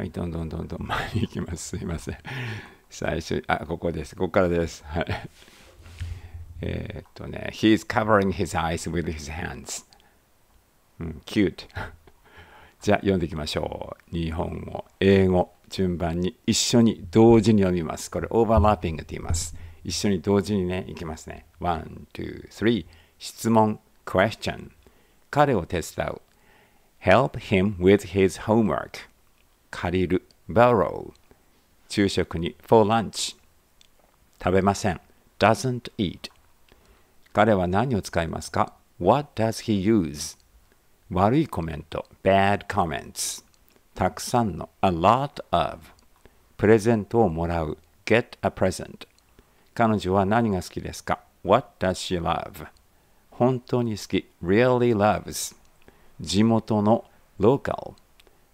はいどんどんどんどん前に行きますすいません最初あここですここからですはいえっとね He's covering his eyes with his hands、うん、cute じゃあ読んでいきましょう日本語英語順番に一緒に同時に読みますこれオーバーラッピングって言います一緒に同時にね行きますね1,2,3質問 question 彼を手伝う Help him with his homework 借りる borrow 昼食に for lunch 食べません doesn't eat 彼は何を使いますか What does he use? 悪いコメント bad comments たくさんの a lot of プレゼントをもらう get a present 彼女は何が好きですか What does she love? 本当に好き really loves 地元の local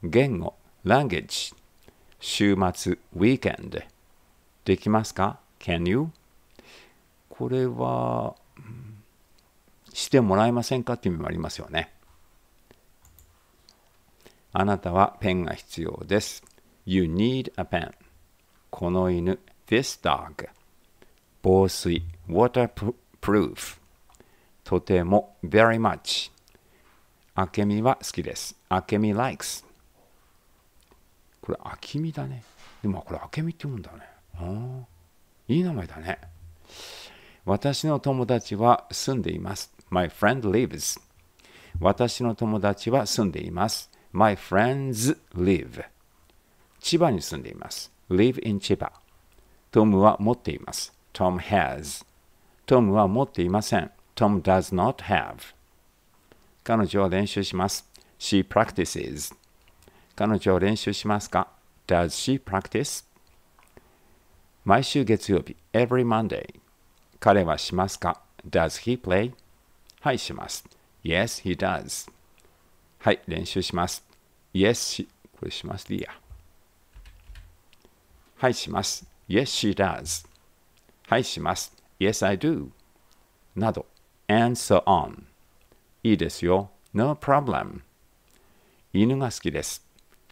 言語 language 週末 weekend できますか ?Can you? これはしてもらえませんかっていう意味もありますよね。あなたはペンが必要です。You need a pen. この犬 This dog 防水 Waterproof とても Very much あけみは好きです。あけみ likes これ秋見だねでもこれ明美って読むんだねあいい名前だね私の友達は住んでいます My friend lives 私の友達は住んでいます My friends live 千葉に住んでいます live in 千葉トムは持っています Tom has トムは持っていません Tom does not have 彼女は練習します She practices 彼女を練習しますか ?Does she practice? 毎週月曜日 Every Monday 彼はしますか ?Does he play? はい、します。Yes, he does. はい、練習します。Yes, she これしますでいはい、します。Yes, she does. はい、します。Yes, I do. など。And so on. いいですよ。No problem. 犬が好きです。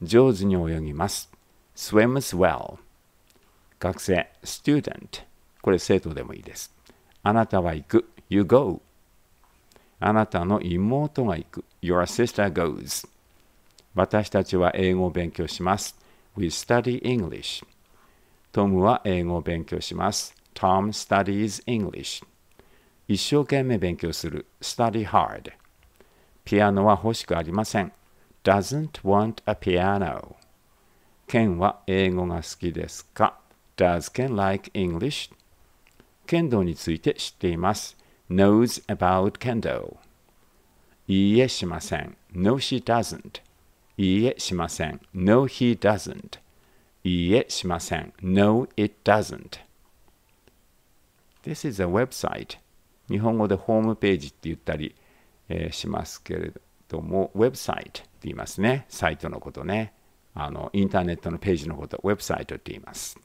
上手に泳ぎます。swims well 学生 student これ生徒でもいいです。あなたは行く you go あなたの妹が行く your sister goes 私たちは英語を勉強します we study English トムは英語を勉強します Tom studies English 一生懸命勉強する study hard ピアノは欲しくありません doesn't want a piano. ケンは英語が好きですか ?Does Ken like English? 剣道について知っています。knows about 剣道。いいえしません。No, she doesn't. いいえしません。No, he doesn't. いいえしません。No, it doesn't. This is a website. 日本語でホームページって言ったり、えー、しますけれど。ともウェブサイトって言いますねサイトのことねあのインターネットのページのことウェブサイトって言います